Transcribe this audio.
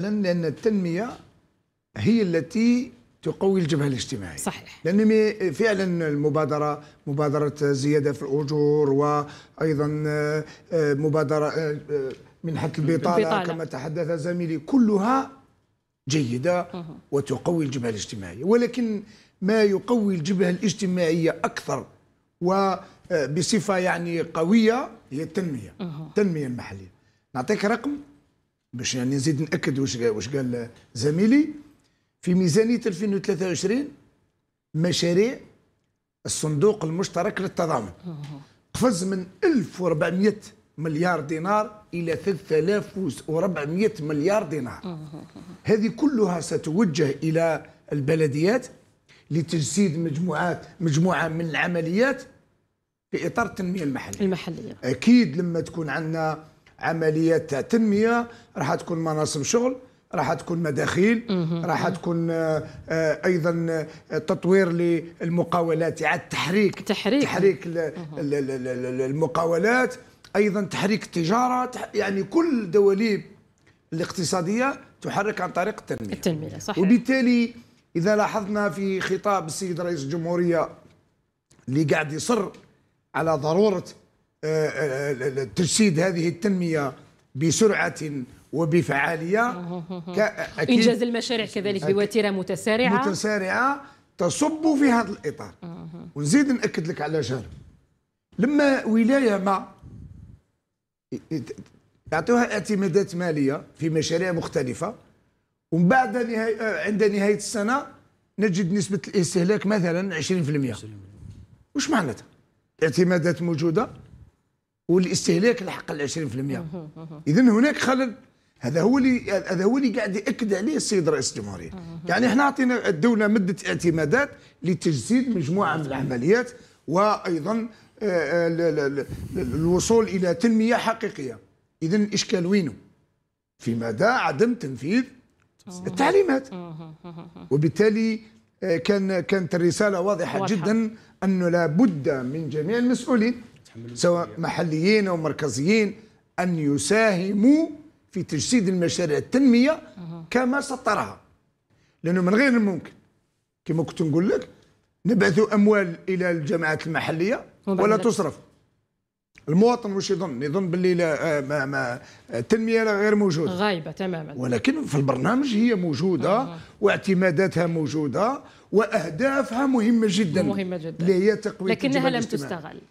لأن التنمية هي التي تقوي الجبهة الاجتماعية صحيح لأن فعلا المبادرة مبادرة زيادة في الأجور وأيضا آه، آه، مبادرة آه، منحة البطالة, البطالة كما تحدث زميلي كلها جيدة وتقوي الجبهة الاجتماعية ولكن ما يقوي الجبهة الاجتماعية أكثر وبصفة يعني قوية هي التنمية التنمية المحلية نعطيك رقم باش يعني نزيد ناكد واش واش قال زميلي في ميزانيه 2023 مشاريع الصندوق المشترك للتضامن قفز من 1400 مليار دينار الى 3400 مليار دينار هذه كلها ستوجه الى البلديات لتجسيد مجموعات مجموعه من العمليات في اطار التنميه المحليه المحليه اكيد لما تكون عندنا عمليات تاع تنميه راح تكون مناصب شغل راح تكون مداخيل راح تكون آه، آه، ايضا آه، تطوير للمقاولات يعني التحريك تحريك, تحريك المقاولات ايضا تحريك التجاره يعني كل دواليب الاقتصاديه تحرك عن طريق التنميه التنميه صحيح وبالتالي اذا لاحظنا في خطاب السيد رئيس الجمهوريه اللي قاعد يصر على ضروره تجسيد هذه التنمية بسرعة وبفعالية إنجاز المشاريع كذلك بوتيرة متسارعة متسارعة تصب في هذا الإطار ونزيد نأكد لك على جانب لما ولاية ما يعطوها اعتمادات مالية في مشاريع مختلفة ومن بعد نهاية عند نهاية السنة نجد نسبة الاستهلاك مثلا 20% وش معناتها؟ اعتمادات موجودة والاستهلاك لحق ال 20% اذا هناك خلل هذا هو اللي هذا هو اللي قاعد ياكد عليه السيد رئيس الجمهوريه يعني احنا اعطينا الدوله مده اعتمادات لتجسيد مجموعه من العمليات وايضا آه، آه، الوصول الى تنميه حقيقيه اذا الاشكال وينه في مدى عدم تنفيذ التعليمات وبالتالي آه، كان كانت الرساله واضحه, واضحة. جدا انه لابد من جميع المسؤولين سواء محليين أو مركزيين أن يساهموا في تجسيد المشاريع التنمية كما سطرها لأنه من غير الممكن كما كنت نقول لك نبعثوا أموال إلى الجماعات المحلية ولا تصرف المواطن واش يظن يظن باللي لا آه، ما ما التنميه غير موجوده غايبه تماما ولكن في البرنامج هي موجوده آه. واعتماداتها موجوده واهدافها مهمه جدا مهمه جدا اللي هي تقويه لكنها لم تستغل